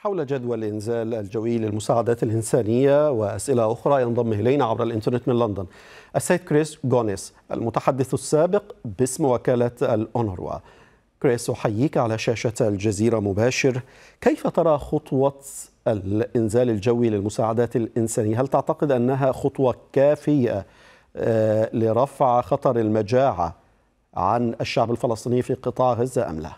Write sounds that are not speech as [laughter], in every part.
حول جدول الإنزال الجوي للمساعدات الإنسانية وأسئلة أخرى ينضم إلينا عبر الإنترنت من لندن السيد كريس جونيس المتحدث السابق باسم وكالة الأونروا كريس أحييك على شاشة الجزيرة مباشر كيف ترى خطوة الإنزال الجوي للمساعدات الإنسانية هل تعتقد أنها خطوة كافية آه، لرفع خطر المجاعة عن الشعب الفلسطيني في قطاع غزة أم لا؟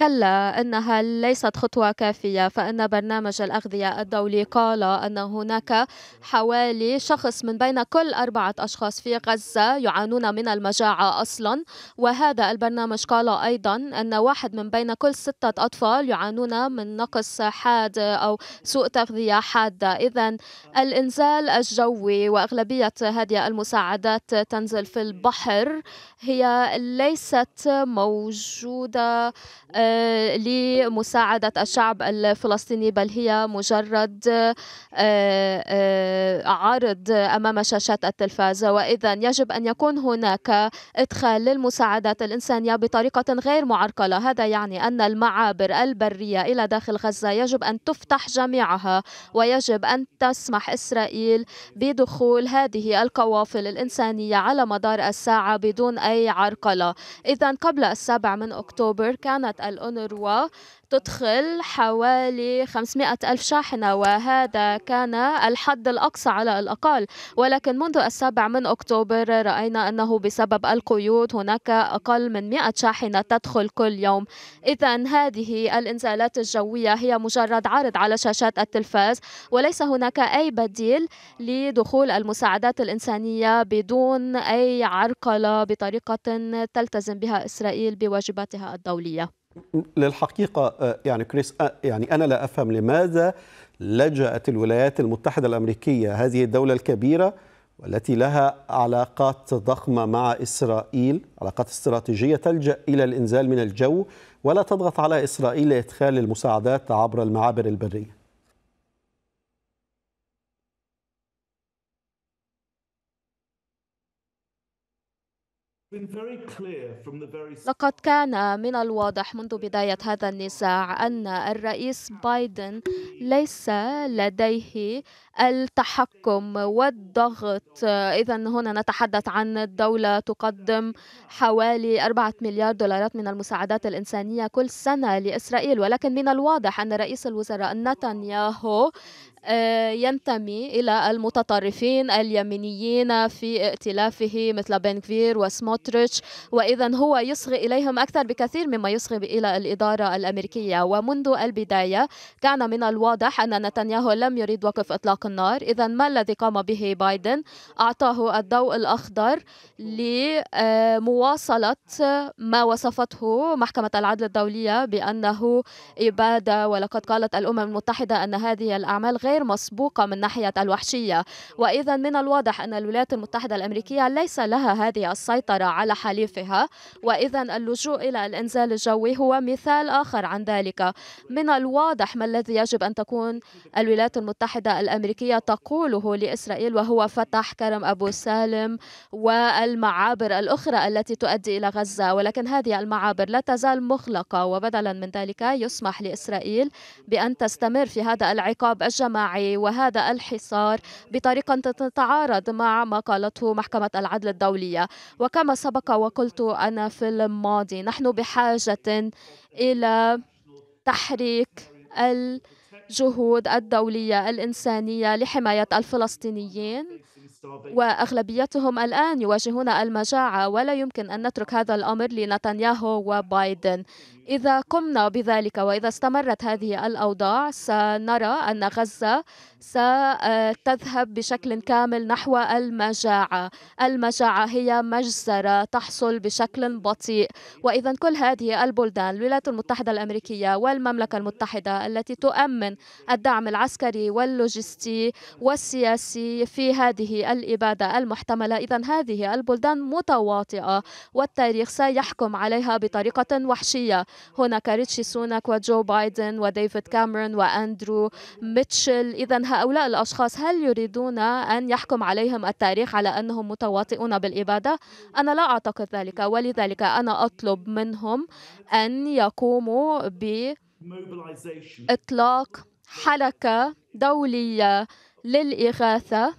كلا إنها ليست خطوة كافية فإن برنامج الأغذية الدولي قال أن هناك حوالي شخص من بين كل أربعة أشخاص في غزة يعانون من المجاعة أصلا وهذا البرنامج قال أيضا أن واحد من بين كل ستة أطفال يعانون من نقص حاد أو سوء تغذية حادة إذا الإنزال الجوي وأغلبية هذه المساعدات تنزل في البحر هي ليست موجودة موجودة آه، لمساعدة الشعب الفلسطيني بل هي مجرد آه، آه، عرض أمام شاشات التلفاز وإذا يجب أن يكون هناك إدخال للمساعدات الإنسانية بطريقة غير معرقلة هذا يعني أن المعابر البرية إلى داخل غزة يجب أن تفتح جميعها ويجب أن تسمح إسرائيل بدخول هذه القوافل الإنسانية على مدار الساعة بدون أي عرقلة إذا قبل السابع السابع من أكتوبر كانت الأونروا تدخل حوالي 500 ألف شاحنة وهذا كان الحد الأقصى على الأقل ولكن منذ السابع من أكتوبر رأينا أنه بسبب القيود هناك أقل من 100 شاحنة تدخل كل يوم إذا هذه الإنزالات الجوية هي مجرد عرض على شاشات التلفاز وليس هناك أي بديل لدخول المساعدات الإنسانية بدون أي عرقلة بطريقة تلتزم بها إسرائيل بواجباتها الدولية للحقيقة آه، يعني كريس آه، يعني أنا لا أفهم لماذا لجأت الولايات المتحدة الأمريكية هذه الدولة الكبيرة والتي لها علاقات ضخمة مع إسرائيل علاقات استراتيجية تلجأ إلى الإنزال من الجو ولا تضغط على إسرائيل لإدخال المساعدات عبر المعابر البرية لقد كان من الواضح منذ بداية هذا النزاع أن الرئيس بايدن ليس لديه التحكم والضغط إذا هنا نتحدث عن الدولة تقدم حوالي 4 مليار دولارات من المساعدات الإنسانية كل سنة لإسرائيل ولكن من الواضح أن رئيس الوزراء نتنياهو آه، ينتمي إلى المتطرفين اليمينيين في ائتلافه مثل بنكفير وسموتريتش وإذا هو يصغي إليهم أكثر بكثير مما يصغي إلى الإدارة الأمريكية ومنذ البداية كان من الواضح أن نتنياهو لم يريد وقف إطلاق إطلاق النار إذا ما الذي قام به بايدن أعطاه الضوء الأخضر لمواصلة ما وصفته محكمة العدل الدولية بأنه إبادة ولقد قالت الأمم المتحدة أن هذه الأعمال غير مسبوقة من ناحية الوحشية وإذا من الواضح أن الولايات المتحدة الأمريكية ليس لها هذه السيطرة على حليفها وإذا اللجوء إلى الإنزال الجوي هو مثال آخر عن ذلك من الواضح ما الذي يجب أن تكون الولايات المتحدة الأمريكية الأمريكية تقوله لإسرائيل وهو فتح كرم أبو سالم والمعابر الأخرى التي تؤدي إلى غزة ولكن هذه المعابر لا تزال مغلقة وبدلا من ذلك يسمح لإسرائيل بأن تستمر في هذا العقاب الجماعي وهذا الحصار بطريقة تتعارض مع ما قالته محكمة العدل الدولية وكما سبق وقلت أنا في الماضي نحن بحاجة إلى تحريك ال جهود الدولية الإنسانية لحماية الفلسطينيين واغلبيتهم الان يواجهون المجاعه ولا يمكن ان نترك هذا الامر لنتنياهو وبايدن اذا قمنا بذلك واذا استمرت هذه الاوضاع سنرى ان غزه ستذهب بشكل كامل نحو المجاعه المجاعه هي مجزره تحصل بشكل بطيء واذا كل هذه البلدان الولايات المتحده الامريكيه والمملكه المتحده التي تؤمن الدعم العسكري واللوجستي والسياسي في هذه الإبادة المحتملة إذا هذه البلدان متواطئة والتاريخ سيحكم عليها بطريقة وحشية هناك ريتشي سونك وجو بايدن وديفيد كاميرون وأندرو ميتشل إذا هؤلاء الأشخاص هل يريدون أن يحكم عليهم التاريخ على أنهم متواطئون بالإبادة؟ أنا لا أعتقد ذلك ولذلك أنا أطلب منهم أن يقوموا بإطلاق حركة دولية للإغاثة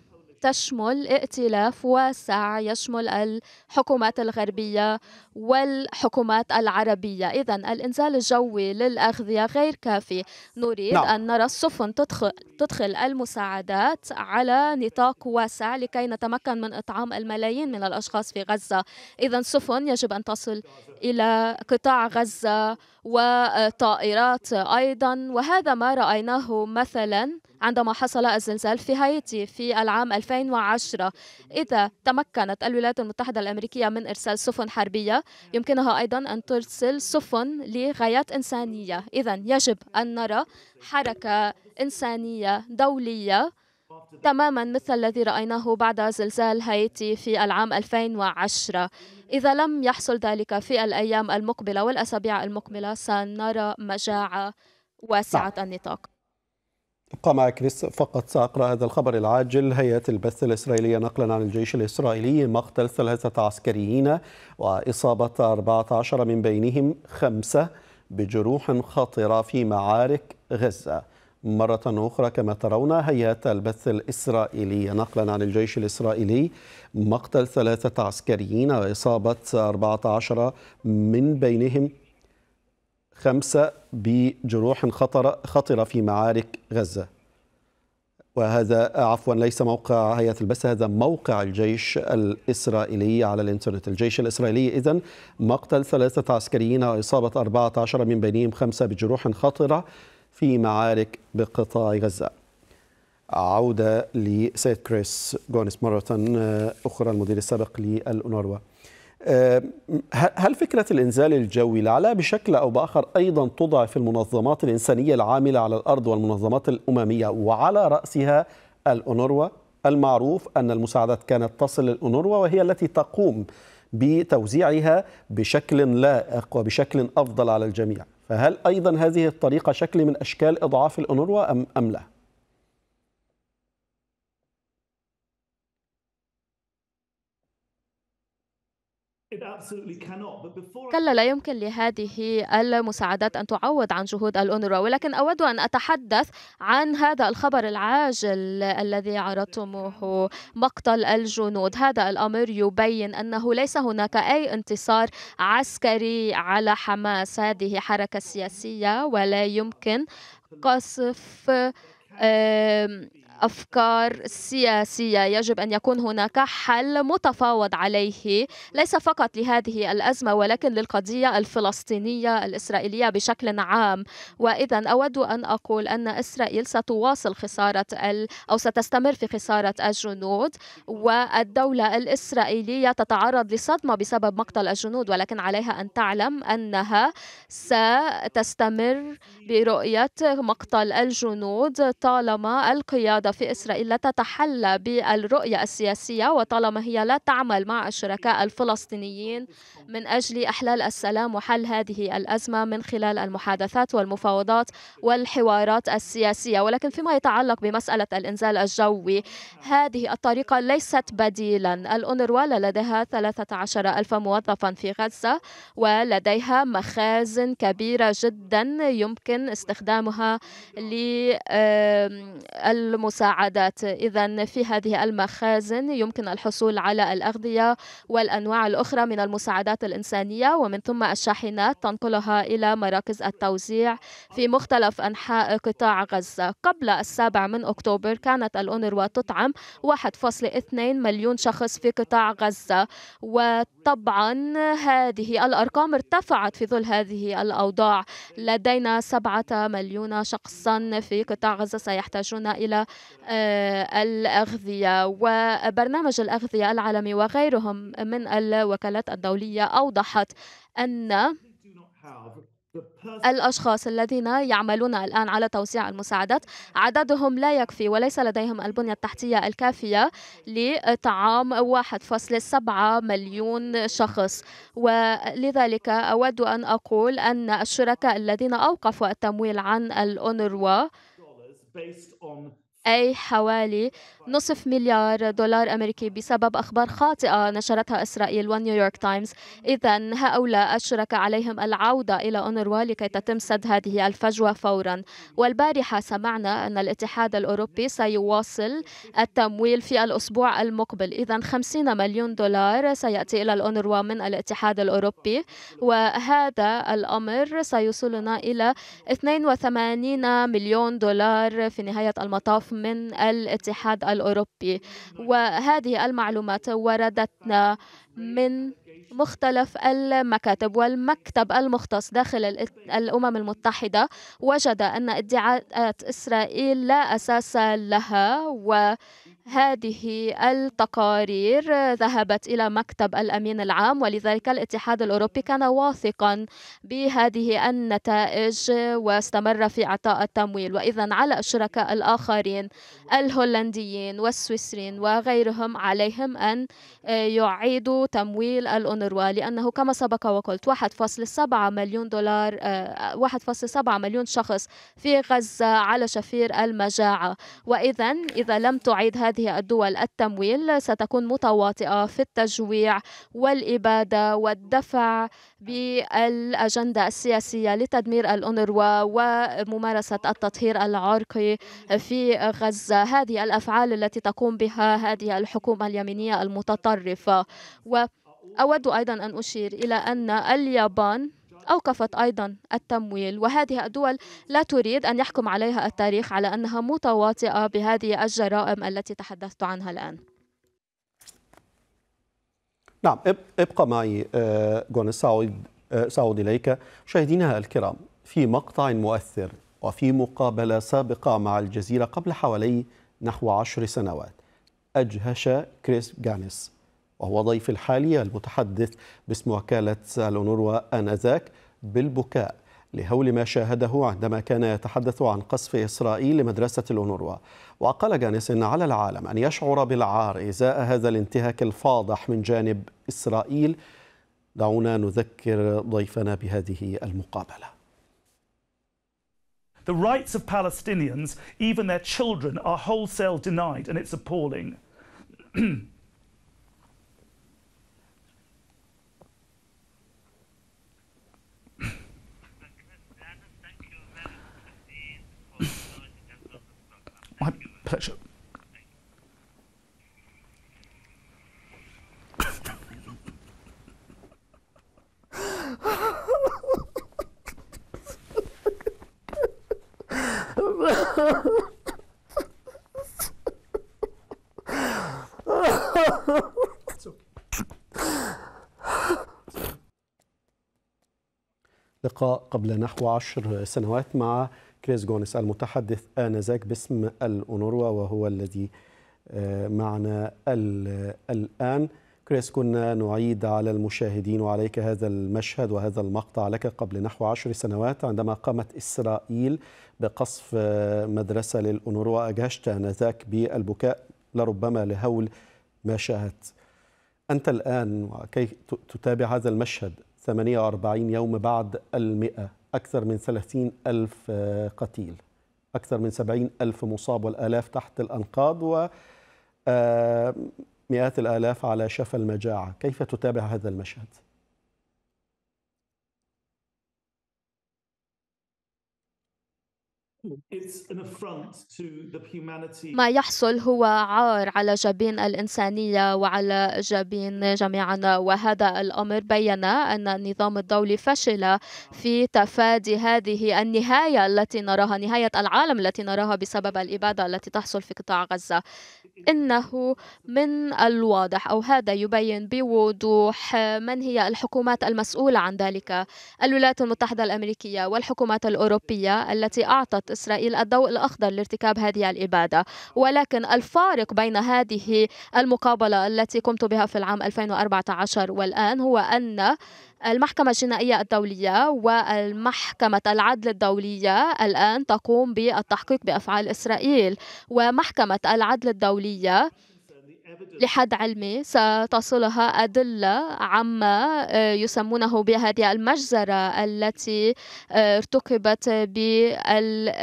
تشمل ائتلاف واسع يشمل الحكومات الغربية والحكومات العربية إذا الإنزال الجوي للأغذية غير كافي نريد نعم. أن نرى السفن تدخل, تدخل المساعدات على نطاق واسع لكي نتمكن من إطعام الملايين من الأشخاص في غزة إذا السفن يجب أن تصل إلى قطاع غزة وطائرات أيضا وهذا ما رأيناه مثلا عندما حصل الزلزال في هايتي في العام 2010 إذا تمكنت الولايات المتحدة الأمريكية من إرسال سفن حربية يمكنها أيضا أن ترسل سفن لغايات إنسانية إذا يجب أن نرى حركة إنسانية دولية تماما مثل الذي رأيناه بعد زلزال هايتي في العام 2010 إذا لم يحصل ذلك في الأيام المقبلة والأسابيع المقبلة سنرى مجاعة واسعة نعم. النطاق قام كريس فقط سأقرأ هذا الخبر العاجل هيئة البث الإسرائيلية نقلا عن الجيش الإسرائيلي مقتل ثلاثة عسكريين وإصابة 14 من بينهم خمسة بجروح خطرة في معارك غزة مرة أخرى كما ترون هيئة البث الإسرائيلية نقلا عن الجيش الإسرائيلي مقتل ثلاثة عسكريين وإصابة 14 من بينهم خمسة بجروح خطرة, خطرة في معارك غزة وهذا عفوا ليس موقع هيئة البث هذا موقع الجيش الإسرائيلي على الإنترنت الجيش الإسرائيلي إذا مقتل ثلاثة عسكريين وإصابة 14 من بينهم خمسة بجروح خطرة في معارك بقطاع غزة عودة لسيد كريس جونس مرة آه، أخرى المدير السابق للأونروا آه، هل فكرة الإنزال الجوي لعلها بشكل أو بآخر أيضا تضعف المنظمات الإنسانية العاملة على الأرض والمنظمات الأممية وعلى رأسها الأونروا المعروف أن المساعدات كانت تصل للأونروا وهي التي تقوم بتوزيعها بشكل لائق وبشكل أفضل على الجميع فهل أيضا هذه الطريقة شكل من أشكال إضعاف الأونروا أم, أم لا؟ كلا لا يمكن لهذه المساعدات أن تعوض عن جهود الأونروا ولكن أود أن أتحدث عن هذا الخبر العاجل الذي عرضتموه مقتل الجنود هذا الأمر يبين أنه ليس هناك أي انتصار عسكري على حماس هذه حركة سياسية ولا يمكن قصف افكار سياسيه يجب ان يكون هناك حل متفاوض عليه ليس فقط لهذه الازمه ولكن للقضيه الفلسطينيه الاسرائيليه بشكل عام واذا اود ان اقول ان اسرائيل ستواصل خساره ال... او ستستمر في خساره الجنود والدوله الاسرائيليه تتعرض لصدمه بسبب مقتل الجنود ولكن عليها ان تعلم انها ستستمر برؤيه مقتل الجنود طالما القياده القيادة في إسرائيل لا تتحلى بالرؤية السياسية وطالما هي لا تعمل مع الشركاء الفلسطينيين من أجل إحلال السلام وحل هذه الأزمة من خلال المحادثات والمفاوضات والحوارات السياسية ولكن فيما يتعلق بمسألة الإنزال الجوي هذه الطريقة ليست بديلا الأونروا لديها 13 ألف موظفا في غزة ولديها مخازن كبيرة جدا يمكن استخدامها للمساعدة المساعدات إذا في هذه المخازن يمكن الحصول على الأغذية والأنواع الأخرى من المساعدات الإنسانية ومن ثم الشاحنات تنقلها إلى مراكز التوزيع في مختلف أنحاء قطاع غزة قبل السابع من أكتوبر كانت الأونروا تطعم 1.2 مليون شخص في قطاع غزة وطبعا هذه الأرقام ارتفعت في ظل هذه الأوضاع لدينا سبعة مليون شخصا في قطاع غزة سيحتاجون إلى آه، الأغذية وبرنامج الأغذية العالمي وغيرهم من الوكالات الدولية أوضحت أن الأشخاص الذين يعملون الآن على توزيع المساعدات عددهم لا يكفي وليس لديهم البنية التحتية الكافية لطعام 1.7 مليون شخص ولذلك أود أن أقول أن الشركاء الذين أوقفوا التمويل عن الأونروا أي حوالي نصف مليار دولار أمريكي بسبب أخبار خاطئة نشرتها إسرائيل ونيويورك تايمز إذا هؤلاء أشرك عليهم العودة إلى أونروا لكي تتم سد هذه الفجوة فورا والبارحة سمعنا أن الاتحاد الأوروبي سيواصل التمويل في الأسبوع المقبل إذا 50 مليون دولار سيأتي إلى الأونروا من الاتحاد الأوروبي وهذا الأمر سيوصلنا إلى 82 مليون دولار في نهاية المطاف من الاتحاد الأوروبي وهذه المعلومات وردتنا من مختلف المكاتب والمكتب المختص داخل الأمم المتحدة وجد أن ادعاءات إسرائيل لا أساس لها و هذه التقارير ذهبت إلى مكتب الأمين العام ولذلك الاتحاد الأوروبي كان واثقا بهذه النتائج واستمر في إعطاء التمويل وإذا على الشركاء الآخرين الهولنديين والسويسريين وغيرهم عليهم أن يعيدوا تمويل الأونروا لأنه كما سبق وقلت 1.7 مليون دولار 1.7 آه، مليون شخص في غزة على شفير المجاعة وإذا إذا لم تعيد هذه هذه الدول التمويل ستكون متواطئة في التجويع والإبادة والدفع بالأجندة السياسية لتدمير الأونروا وممارسة التطهير العرقي في غزة هذه الأفعال التي تقوم بها هذه الحكومة اليمينية المتطرفة وأود أيضا أن أشير إلى أن اليابان أوقفت أيضا التمويل وهذه الدول لا تريد أن يحكم عليها التاريخ على أنها متواطئة بهذه الجرائم التي تحدثت عنها الآن نعم ابقى معي آه، جون سعود آه، سعود إليك مشاهدينا الكرام في مقطع مؤثر وفي مقابلة سابقة مع الجزيرة قبل حوالي نحو عشر سنوات أجهش كريس جانس وهو ضيف الحالي المتحدث باسم وكالة الأونروا آنذاك بالبكاء لهول ما شاهده عندما كان يتحدث عن قصف إسرائيل لمدرسة الأونروا وقال جانس أن على العالم أن يشعر بالعار إزاء هذا الانتهاك الفاضح من جانب إسرائيل دعونا نذكر ضيفنا بهذه المقابله The rights of Palestinians, even their children, are wholesale denied, and it's appalling. [clears throat] pleasure. لقاء قبل نحو عشر سنوات مع جونس المتحدث آنذاك باسم الأونروا وهو الذي آه، معنا الآن كريس كنا نعيد على المشاهدين وعليك هذا المشهد وهذا المقطع لك قبل نحو عشر سنوات عندما قامت إسرائيل بقصف آه، مدرسة للأونروا أجهشت آنذاك بالبكاء لربما لهول ما شاهدت أنت الآن وكي تتابع هذا المشهد 48 يوم بعد المئة أكثر من 30 ألف آه، قتيل أكثر من 70 ألف مصاب والآلاف تحت الأنقاض ومئات آه، الآلاف على شفا المجاعة كيف تتابع هذا المشهد؟ ما يحصل هو عار على جبين الإنسانية وعلى جبين جميعنا وهذا الأمر بين أن النظام الدولي فشل في تفادي هذه النهاية التي نراها نهاية العالم التي نراها بسبب الإبادة التي تحصل في قطاع غزة إنه من الواضح أو هذا يبين بوضوح من هي الحكومات المسؤولة عن ذلك الولايات المتحدة الأمريكية والحكومات الأوروبية التي أعطت إسرائيل الضوء الأخضر لارتكاب هذه الإبادة ولكن الفارق بين هذه المقابلة التي قمت بها في العام 2014 والآن هو أن المحكمة الجنائية الدولية ومحكمة العدل الدولية الآن تقوم بالتحقيق بأفعال إسرائيل ومحكمة العدل الدولية لحد علمي ستصلها أدلة عما آه، يسمونه بهذه المجزرة التي آه، ارتكبت بشوارع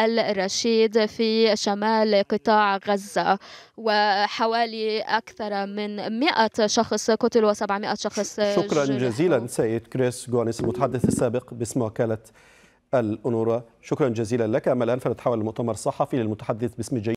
آه، الرشيد في شمال قطاع غزة وحوالي أكثر من 100 شخص قتل و700 شخص شكرا جرحوا. جزيلا سيد كريس جونيس المتحدث السابق باسم وكالة الأنورة شكرا جزيلا لك أما الآن فنتحول لمؤتمر الصحفي للمتحدث باسم جي